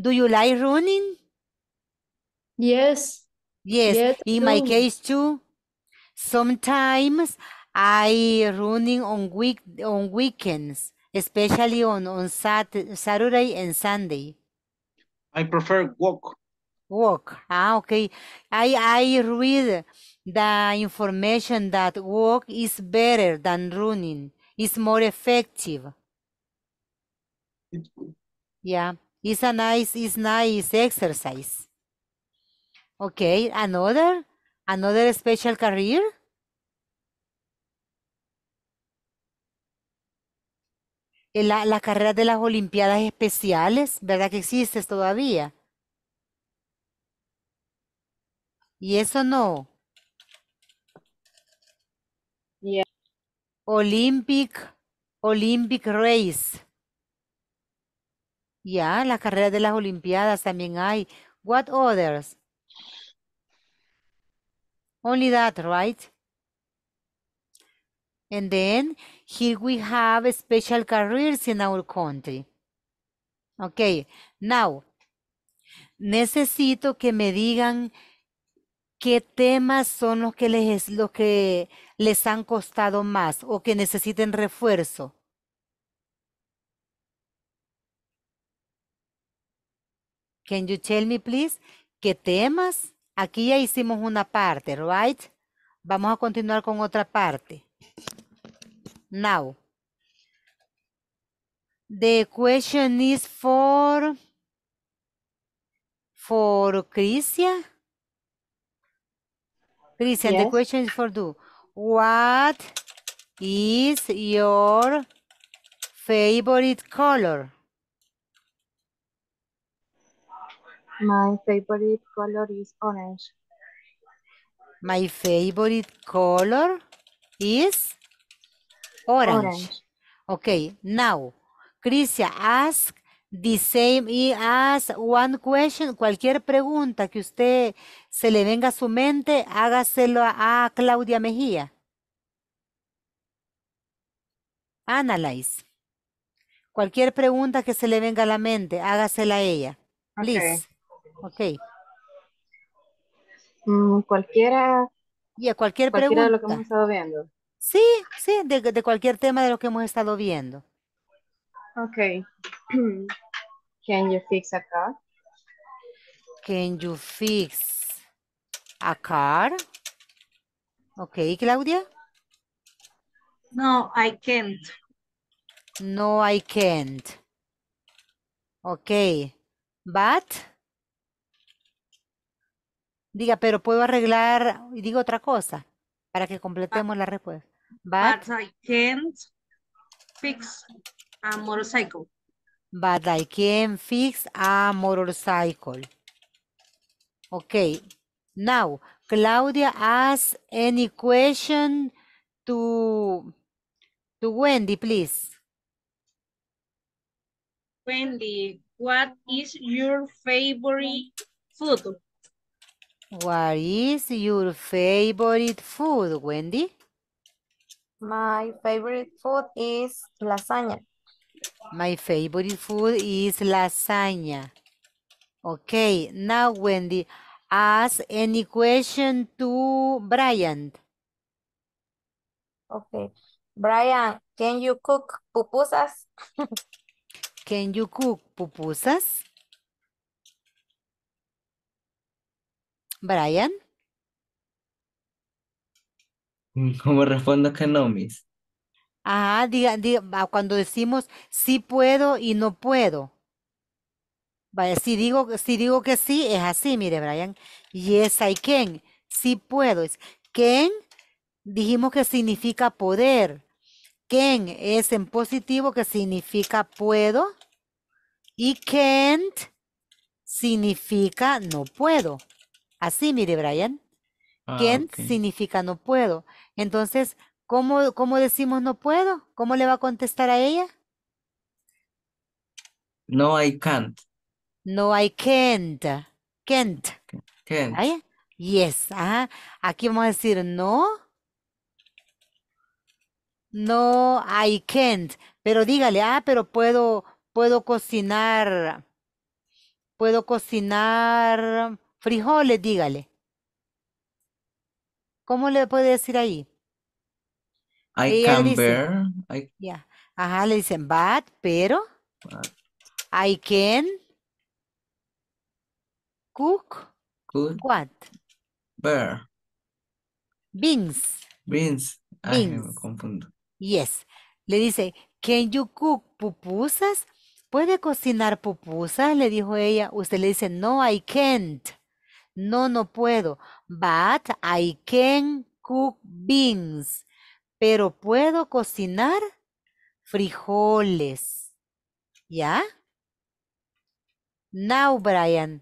Speaker 1: Do you like running? Yes. Yes, yes in too. my case too. Sometimes I running on week on weekends, especially on on sat Saturday and Sunday. I prefer walk. Walk. Ah, okay. I I read the information that walk is better than running. It's more effective. It's Yeah, it's a nice, it's nice exercise. Okay, another. Another special career? Eh, la, la carrera de las Olimpiadas Especiales, ¿verdad que existes todavía? Y eso no. Olympic, Olympic Race. Ya, las la carrera de las Olimpiadas también hay. What others? Only that, right? And then here we mm. have special careers in our country. Okay, now necesito que me digan qué temas son los que les los que les han costado más o que necesiten refuerzo. Can you tell me please qué temas? Aquí ya hicimos una parte, right? Vamos a continuar con otra parte. Now. The question is for... For Crisia? Crisia, the question is for you. What is your favorite color? My favorite color is orange. My favorite color is orange. Okay, now, Crisia, ask the same ask one question. Cualquier pregunta que usted se le venga a su mente, hágaselo a, Claudia Mejía. Analyze. Cualquier pregunta que se le venga a la mente, hágasela a ella. Please. Ok. Mm, cualquiera. Y a cualquier pregunta. lo que hemos estado viendo. Sí, sí, de, de cualquier tema de lo que hemos estado viendo. Ok. Can you fix a car? Can you fix a car? Ok, Claudia. No, I can't. No, I can't. Ok. But Diga, pero puedo arreglar, y digo otra cosa, para que ah. completemos la respuesta. But, I can't fix a motorcycle. But I can't fix a motorcycle. Okay. Now, Claudia ask any question to, to Wendy, please. Wendy, what is your favorite food? What is your favorite food, Wendy? My favorite food is lasagna. My favorite food is lasagna. Okay, now Wendy, ask any question to Brian. Okay. Brian, can you cook pupusas? can you cook pupusas? Brian.
Speaker 3: Mm, ¿Cómo respondo que no, Miss?
Speaker 1: Ajá, ah, diga, ah, cuando decimos sí puedo y no puedo. Vaya, si digo, si digo que sí, es así, mire, Brian. Yes, I can. Sí puedo. Ken, dijimos que significa poder. Ken es en positivo que significa puedo. Y can't significa no puedo así, mire, Brian. Ah, Kent significa no puedo. Entonces, ¿cómo, ¿cómo decimos no puedo? ¿Cómo le va a contestar a ella? No, I can't. No, I can't. Can't. Can't. Yes. Ajá. Aquí vamos a decir no. No, I can't. Pero dígale, ah, pero puedo, puedo cocinar. Puedo cocinar Frijoles, dígale. ¿Cómo le puede decir ahí? I can bear. Ajá, le dicen bad, pero I can cook Cook. what? Bear. Beans.
Speaker 3: Beans. me confundo.
Speaker 1: Yes. Le dice, can you cook pupusas? ¿Puede cocinar pupusas? Le dijo ella. Usted le dice, no, I can't. No, no puedo. But I can cook beans. Pero puedo cocinar frijoles. ¿Ya? Now, Brian,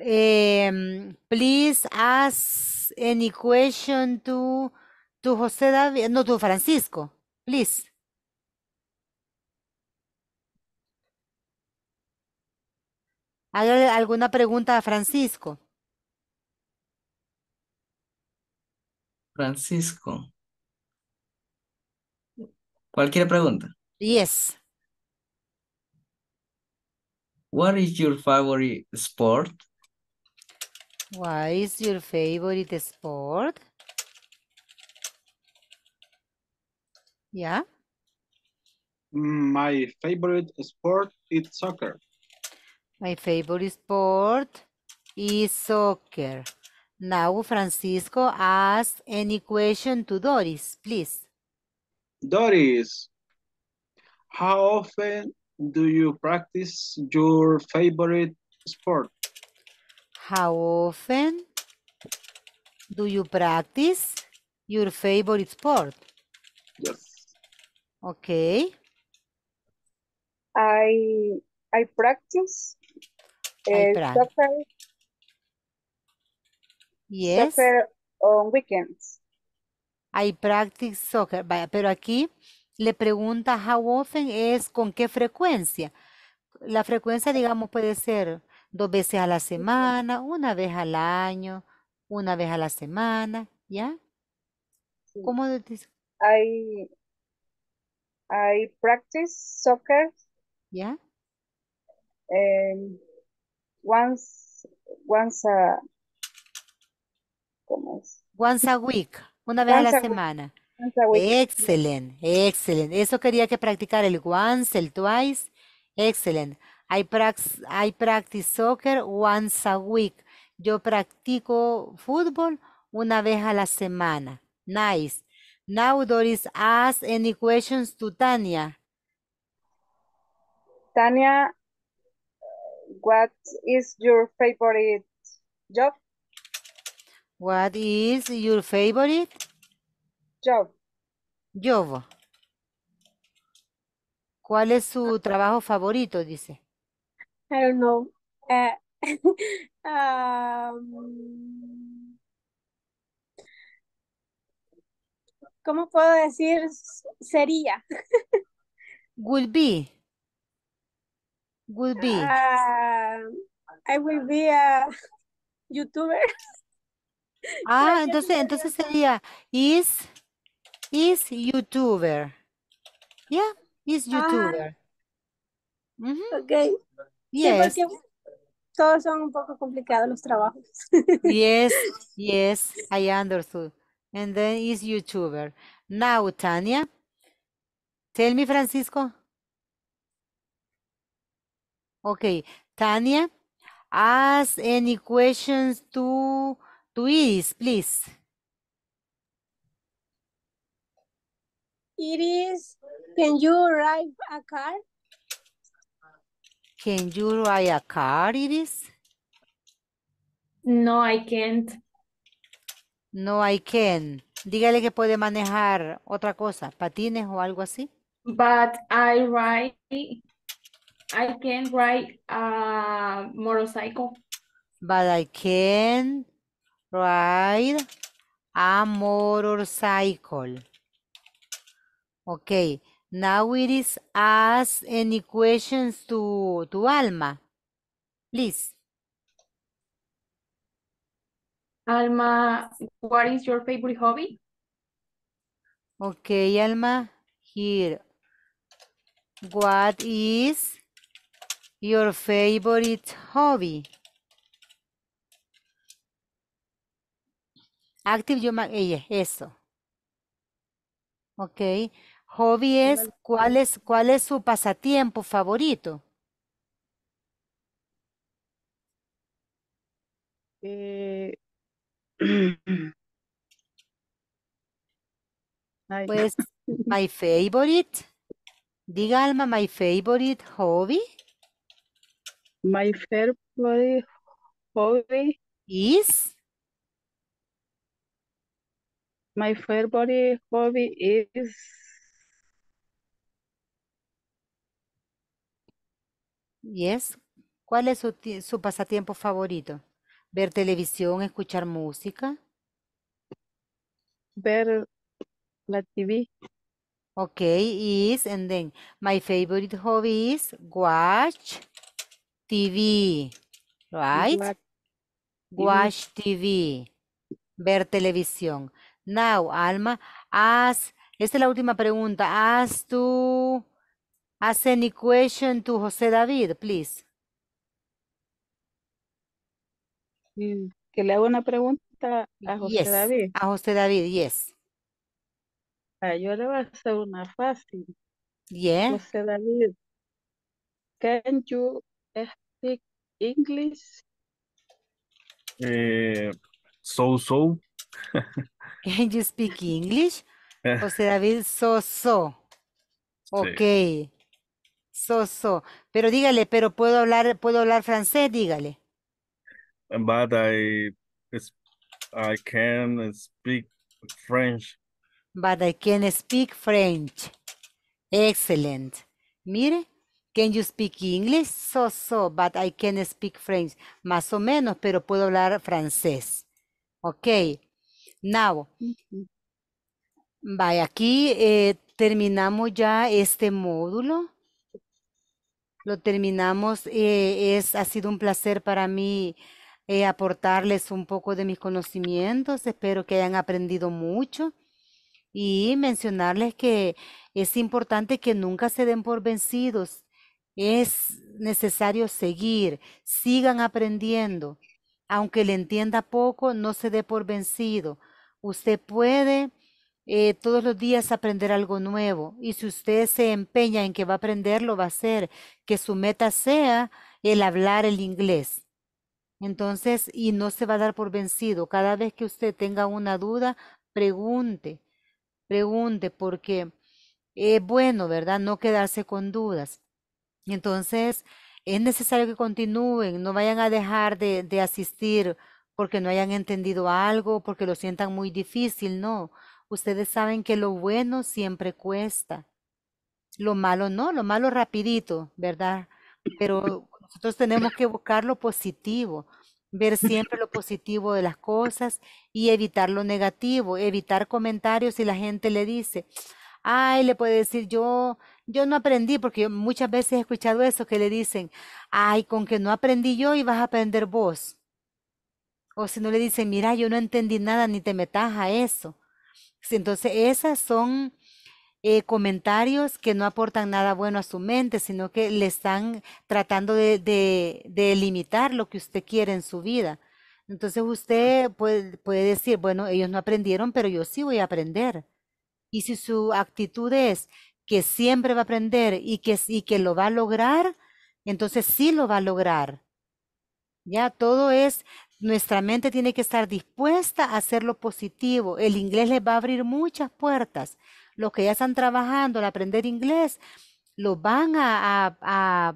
Speaker 1: em, please ask any question to, to José David, no, to Francisco, please. alguna pregunta a Francisco? Francisco. Cualquier pregunta. Yes. What is your favorite sport? What is your favorite sport? Yeah. Mm, my favorite sport is soccer. My favorite sport is soccer. Now, Francisco, ask any question to Doris, please.
Speaker 3: Doris, how often
Speaker 1: do you practice your favorite sport? How often do you practice your favorite sport? Yes. Okay. I I practice I eh, soccer. Yes. on weekends. I practice soccer. Vaya, pero aquí le pregunta how often es con qué frecuencia. La frecuencia, digamos, puede ser dos veces a la semana, una vez al año, una vez a la semana, ¿ya? ¿Cómo dice? I, practice soccer. ¿Ya? once, once a, ¿cómo es? Once a week, una vez a la semana. Excelente, excelente. Eso quería que practicara el once, el twice. Excelente. I practice, I practice soccer once a week. Yo practico fútbol una vez a la semana. Nice. Now Doris, ask any questions to Tania. Tania, What is your favorite job? What is your favorite? Job. Job. ¿Cuál es su trabajo favorito? Dice. I don't know. Eh, um, ¿Cómo puedo decir sería? Would be would be? Ah, I will be a YouTuber. Ah, entonces, entonces sería is, is YouTuber. Yeah, is ah. YouTuber. Yes. todos son un poco complicados los trabajos. yes, yes, I understood. And then is YouTuber. Now, Tania, tell me, Francisco. Okay, Tania, ask any questions to to Iris, please.
Speaker 2: Iris, can you ride a car?
Speaker 1: Can you ride a car, Iris? No, I can't. No, I can. Dígale que puede manejar otra cosa, patines o algo así. But I ride I can ride a motorcycle. But I can ride a motorcycle. Okay, now it is ask any questions to, to Alma, please. Alma, what is your favorite hobby? Okay, Alma, here. What is Your favorite hobby. Active yo eso. Ok. Hobby es cuál es cuál es su pasatiempo favorito. Eh, pues my favorite. Diga alma, my favorite hobby. My favorite hobby is My favorite hobby is Yes. ¿Cuál es su, pasatiempo favorito? ¿Ver televisión, escuchar música? Ver la TV. Okay, is and then my favorite hobby is watch TV, right? Watch TV. Ver televisión. Now, Alma, ask, esta es la última pregunta. Ask to, ask any question to José David, please. Mm, que le hago una pregunta a José David. a José David, yes. Ah, yo le voy a hacer una fácil. Yeah. José David, can you English?
Speaker 4: Eh, so,
Speaker 1: so. you speak English? José David, so, so. Ok. So, so. Pero dígale, pero puedo hablar, puedo hablar francés, dígale.
Speaker 4: But I, I can speak French.
Speaker 1: But I can speak French. Excellent. Mire, Can you speak English? So, so, but I can speak French. Más o menos, pero puedo hablar francés. Ok. Now. Vaya, aquí eh, terminamos ya este módulo. Lo terminamos. Eh, es, ha sido un placer para mí eh, aportarles un poco de mis conocimientos. Espero que hayan aprendido mucho. Y mencionarles que es importante que nunca se den por vencidos es necesario seguir, sigan aprendiendo. Aunque le entienda poco, no se dé por vencido. Usted puede eh, todos los días aprender algo nuevo y si usted se empeña en que va a aprender, lo va a hacer. Que su meta sea el hablar el inglés. Entonces, y no se va a dar por vencido. Cada vez que usted tenga una duda, pregunte, pregunte, porque es eh, bueno, ¿verdad? No quedarse con dudas. Entonces, es necesario que continúen, no vayan a dejar de, asistir porque no hayan entendido algo, porque lo sientan muy difícil, no. Ustedes saben que lo bueno siempre cuesta. Lo malo no, lo malo rapidito, ¿verdad? Pero nosotros tenemos que buscar lo positivo, ver siempre lo positivo de las cosas y evitar lo negativo, evitar comentarios si la gente le dice, ay, le puede decir yo, yo no aprendí, porque muchas veces he escuchado eso, que le dicen, ay, con que no aprendí yo y vas a aprender vos. O si no le dicen, mira, yo no entendí nada, ni te metas a eso. Entonces, esos son eh, comentarios que no aportan nada bueno a su mente, sino que le están tratando de, limitar lo que usted quiere en su vida. Entonces usted puede, decir, bueno, ellos no aprendieron, pero yo sí voy a aprender. Y si su actitud es, que siempre va a aprender y que, que lo va a lograr, entonces sí lo va a lograr. Ya todo es, nuestra mente tiene que estar dispuesta a hacer lo positivo. El inglés les va a abrir muchas puertas. Los que ya están trabajando al aprender inglés, lo van a,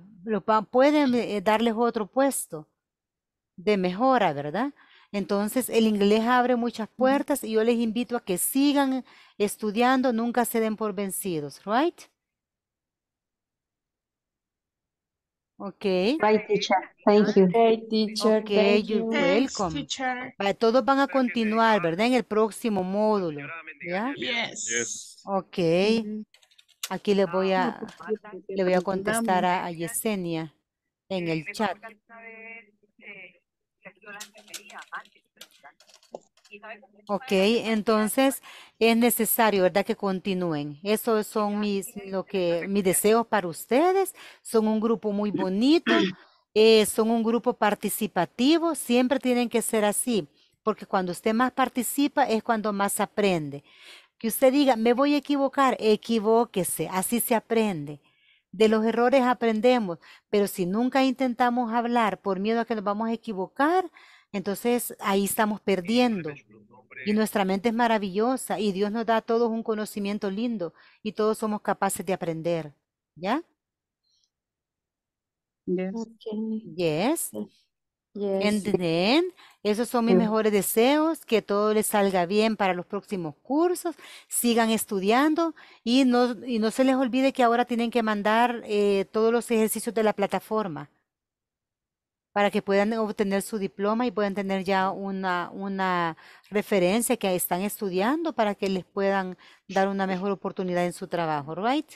Speaker 1: pueden eh, darles otro puesto de mejora, ¿verdad? Entonces, el inglés abre muchas puertas y yo les invito a que sigan estudiando, nunca se den por vencidos, right? Ok. Bye, teacher. Thank you. Okay, teacher. Okay, you're welcome. Todos van a continuar, ¿verdad? En el próximo módulo. ¿Ya?
Speaker 2: Yes.
Speaker 1: Ok. Aquí le voy a, ah, pues, voy a contestar a, a Yesenia en el eh, chat. Ok, entonces es necesario, ¿verdad? Que continúen. Esos son mis, lo que, mis deseos para ustedes. Son un grupo muy bonito, eh, son un grupo participativo, siempre tienen que ser así, porque cuando usted más participa es cuando más aprende. Que usted diga, me voy a equivocar, equivóquese, así se aprende. De los errores aprendemos, pero si nunca intentamos hablar por miedo a que nos vamos a equivocar, entonces ahí estamos perdiendo. Y nuestra mente es maravillosa y Dios nos da a todos un conocimiento lindo y todos somos capaces de aprender. ¿Ya? Yes. ¿Entienden? esos son mis mejores deseos, que todo les salga bien para los próximos cursos, sigan estudiando y no, y no se les olvide que ahora tienen que mandar eh, todos los ejercicios de la plataforma para que puedan obtener su diploma y puedan tener ya una, una referencia que están estudiando para que les puedan dar una mejor oportunidad en su trabajo, right?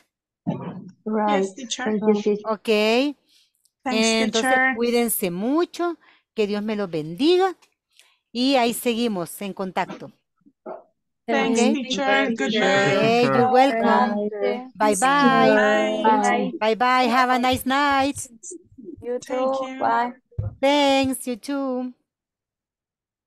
Speaker 1: Right. Okay. Entonces, cuídense mucho. Que Dios me los bendiga. Y ahí seguimos en contacto. Thanks, teacher.
Speaker 3: Good night. you're welcome.
Speaker 1: Bye bye. Bye bye. Have a nice night. You too. Bye. Thanks, you too.